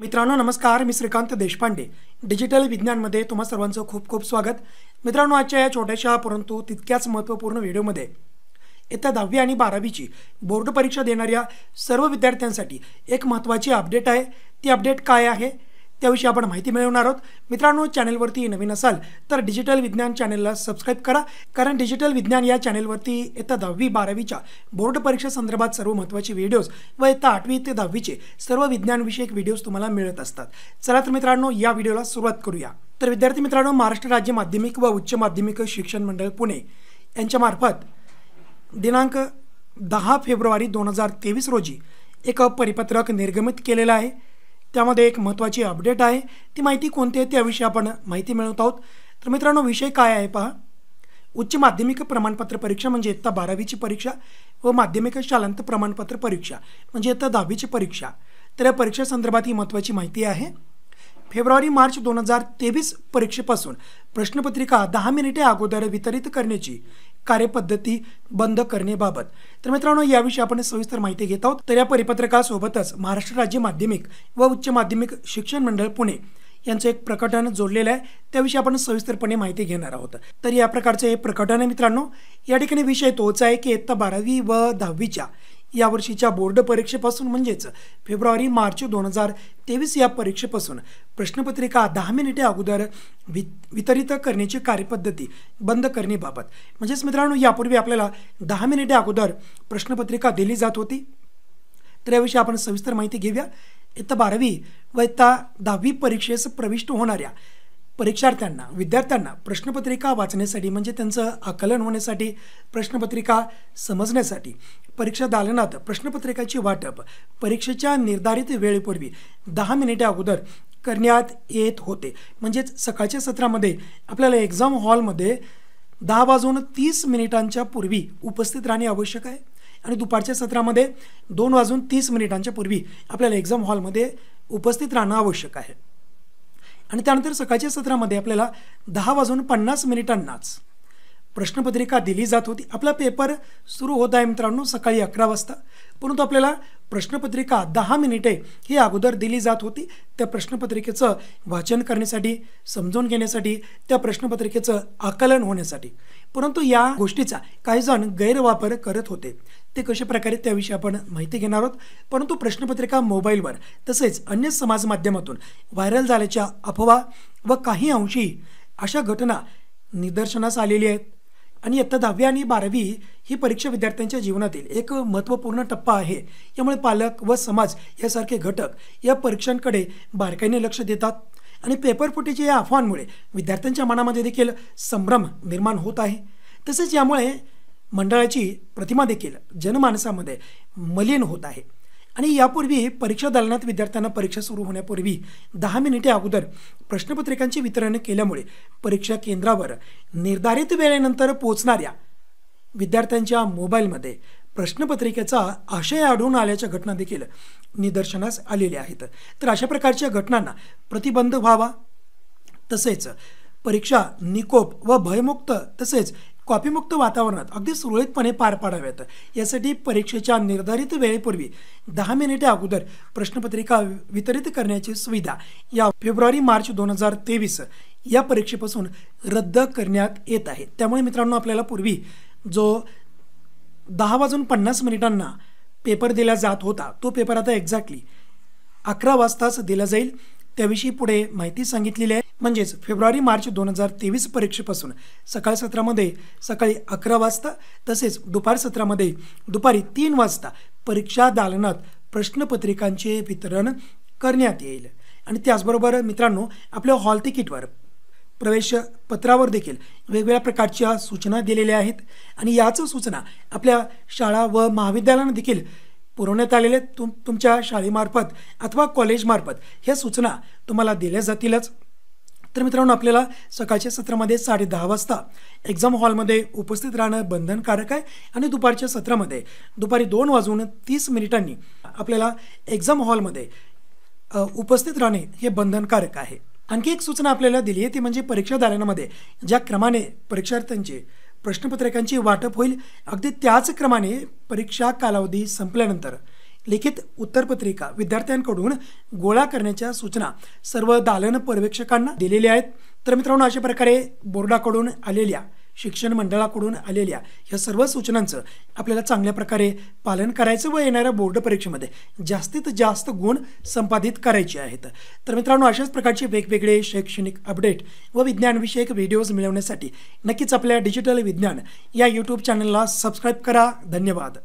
मित्रांनो नमस्कार मी श्रीकांत देशपांडे डिजिटल विज्ञानमध्ये तुम्हा सर्वांचं खूप खूप स्वागत मित्रांनो आजच्या या छोट्याशा परंतु तितक्याच महत्त्वपूर्ण व्हिडिओमध्ये येत्या दहावी आणि बारावीची बोर्ड परीक्षा देणाऱ्या सर्व विद्यार्थ्यांसाठी एक महत्त्वाची अपडेट आहे ती अपडेट काय आहे त्याविषयी आपण माहिती मिळवणार आहोत मित्रांनो चॅनेलवरती नवीन असाल तर डिजिटल विज्ञान चॅनेलला सबस्क्राईब करा कारण डिजिटल विज्ञान या चॅनेलवरती इयत्ता दहावी बारावीच्या बोर्ड संदर्भात सर्व महत्त्वाचे व्हिडिओज व इयत्ता आठवी ते दहावीचे सर्व विज्ञानविषयक व्हिडिओज तुम्हाला मिळत असतात चला तर मित्रांनो या व्हिडिओला सुरुवात करूया तर विद्यार्थी मित्रांनो महाराष्ट्र राज्य माध्यमिक व उच्च माध्यमिक शिक्षण मंडळ पुणे यांच्यामार्फत दिनांक दहा फेब्रुवारी दोन हजार तेवीस रोजी एक परिपत्रक निर्गमित केलेलं आहे त्यामध्ये एक महत्त्वाची अपडेट आहे ती माहिती कोणती आहे त्याविषयी आपण माहिती मिळवत आहोत तर मित्रांनो विषय काय आहे पहा उच्च माध्यमिक प्रमाणपत्र परीक्षा म्हणजे इयत्ता बारावीची परीक्षा व माध्यमिक शालांत प्रमाणपत्र परीक्षा म्हणजे इयत्ता दहावीची परीक्षा तर या परीक्षेसंदर्भात ही महत्त्वाची माहिती आहे फेब्रुवारी मार्च दोन हजार तेवीस परीक्षेपासून प्रश्नपत्रिका दहा मिनिटे अगोदर वितरित करण्याची कार्यपद्धती बंद करण्याबाबत तर मित्रांनो याविषयी आपण सविस्तर माहिती घेत आहोत तर या परिपत्रकासोबतच महाराष्ट्र राज्य माध्यमिक व उच्च माध्यमिक शिक्षण मंडळ पुणे यांचं एक प्रकटन जोडलेलं आहे त्याविषयी आपण सविस्तरपणे माहिती घेणार आहोत तर या प्रकारचं हे प्रकटन आहे मित्रांनो या ठिकाणी विषय तोच आहे की इयत्ता बारावी व दहावीच्या यावर्षीच्या बोर्ड परीक्षेपासून म्हणजेच फेब्रुवारी मार्च दोन हजार तेवीस या परीक्षेपासून प्रश्नपत्रिका दहा मिनिटे अगोदर वि वितरित करण्याची कार्यपद्धती बंद करण्याबाबत म्हणजेच मित्रांनो यापूर्वी आपल्याला दहा मिनिटे अगोदर प्रश्नपत्रिका दिली जात होती तर याविषयी आपण सविस्तर माहिती घेऊया इथं बारावी व इथं दहावी परीक्षेस प्रविष्ट होणाऱ्या परीक्षार्थ्यांना विद्यार्थ्यांना प्रश्नपत्रिका वाचण्यासाठी म्हणजे त्यांचं आकलन होण्यासाठी प्रश्नपत्रिका समजण्यासाठी परीक्षा दालनात प्रश्नपत्रिकाची वाटप परीक्षेच्या निर्धारित वेळेपूर्वी दहा मिनिटे अगोदर करण्यात येत होते म्हणजेच सकाळच्या सत्रामध्ये आपल्याला एक्झाम हॉलमध्ये दहा वाजून तीस मिनिटांच्या पूर्वी उपस्थित राहणे आवश्यक आहे आणि दुपारच्या सत्रामध्ये दोन वाजून तीस मिनिटांच्या पूर्वी आपल्याला एक्झाम हॉलमध्ये उपस्थित राहणं आवश्यक आहे आणि त्यानंतर सकाळच्या सत्रामध्ये आपल्याला दहा वाजून पन्नास मिनिटांनाच प्रश्नपत्रिका दिली जात होती आपला पेपर सुरू होत आहे मित्रांनो सकाळी अकरा वाजता परंतु आपल्याला प्रश्नपत्रिका दहा मिनिटे ही अगोदर दिली जात होती त्या प्रश्नपत्रिकेचं वाचन करण्यासाठी समजून घेण्यासाठी त्या प्रश्नपत्रिकेचं आकलन होण्यासाठी परंतु या गोष्टीचा काहीजण गैरवापर करत होते ते कशा प्रकारे त्याविषयी आपण माहिती घेणार आहोत परंतु प्रश्नपत्रिका मोबाईलवर तसेच अन्य समाज माध्यमातून व्हायरल झाल्याच्या अफवा व काही अंशी अशा घटना निदर्शनास आलेली आहेत आणि आत्ता दहावी आणि बारावी ही परीक्षा विद्यार्थ्यांच्या जीवनातील एक महत्त्वपूर्ण टप्पा आहे यामुळे पालक व समाज यासारखे घटक या परीक्षांकडे बारकाईने लक्ष देतात आणि पेपरफुटीच्या या अफवांमुळे विद्यार्थ्यांच्या मनामध्ये देखील संभ्रम निर्माण होत आहे तसेच यामुळे मंडळाची प्रतिमा देखील जनमानसामध्ये मलिन होत आहे आणि यापूर्वी परीक्षा दालनात विद्यार्थ्यांना परीक्षा सुरू होण्यापूर्वी दहा मिनिटे अगोदर प्रश्नपत्रिकांचे वितरण केल्यामुळे परीक्षा केंद्रावर निर्धारित वेळेनंतर पोहोचणाऱ्या विद्यार्थ्यांच्या मोबाईलमध्ये प्रश्नपत्रिकेचा आशय आढळून आल्याच्या घटना देखील निदर्शनास आलेल्या आहेत तर अशा प्रकारच्या घटनांना प्रतिबंध व्हावा तसेच परीक्षा निकोप व भयमुक्त तसेच कॉपीमुक्त वातावरणात अगदी सुरळीतपणे पार पाडाव्यात यासाठी परीक्षेच्या निर्धारित वेळेपूर्वी दहा मिनिटे अगोदर प्रश्नपत्रिका वितरित करण्याची सुविधा या फेब्रुवारी मार्च दोन हजार तेवीस या परीक्षेपासून रद्द करण्यात येत आहे त्यामुळे मित्रांनो आपल्याला पूर्वी जो दहा वाजून पन्नास मिनिटांना पेपर दिला जात होता तो पेपर आता एक्झॅक्टली अकरा वाजताच दिला जाईल त्याविषयी पुढे माहिती सांगितलेली आहे म्हणजेच फेब्रुवारी मार्च दोन हजार तेवीस परीक्षेपासून सकाळ सत्रामध्ये सकाळी अकरा वाजता तसेच दुपार सत्रामध्ये दुपारी तीन वाजता परीक्षा दालनात प्रश्नपत्रिकांचे वितरण करण्यात येईल आणि त्याचबरोबर मित्रांनो आपल्या हॉल तिकीटवर प्रवेश पत्रावर देखील वेगवेगळ्या प्रकारच्या सूचना दिलेल्या आहेत आणि याच सूचना आपल्या शाळा व महाविद्यालयांना देखील पुरवण्यात आलेले तुम तुमच्या शाळेमार्फत अथवा कॉलेजमार्फत ह्या सूचना तुम्हाला दिल्या जातीलच तर मित्रांनो आपल्याला सकाळच्या सत्रामध्ये साडे दहा वाजता एक्झाम हॉलमध्ये उपस्थित राहणं बंधनकारक आहे आणि दुपारच्या सत्रामध्ये दुपारी दोन वाजून तीस मिनिटांनी आपल्याला एक्झाम हॉलमध्ये उपस्थित राहणे हे बंधनकारक आहे आणखी एक सूचना आपल्याला दिली आहे ती म्हणजे परीक्षा दालनामध्ये ज्या क्रमाने परीक्षार्थ्यांचे प्रश्नपत्रिकांची वाटप होईल अगदी त्याच क्रमाने परीक्षा कालावधी संपल्यानंतर लिखित उत्तरपत्रिका विद्यार्थ्यांकडून गोळा करण्याच्या सूचना सर्व दालन पर्यवेक्षकांना दिलेल्या आहेत तर मित्रांनो अशा प्रकारे बोर्डाकडून आलेल्या शिक्षण मंडळाकडून आलेल्या या सर्व सूचनांचं आपल्याला चांगल्या प्रकारे पालन करायचं व येणाऱ्या बोर्ड परीक्षेमध्ये जास्तीत जास्त गुण संपादित करायचे आहेत तर मित्रांनो अशाच प्रकारचे वेगवेगळे शैक्षणिक अपडेट व विज्ञानविषयक व्हिडिओज मिळवण्यासाठी नक्कीच आपल्या डिजिटल विज्ञान या यूट्यूब चॅनलला सबस्क्राईब करा धन्यवाद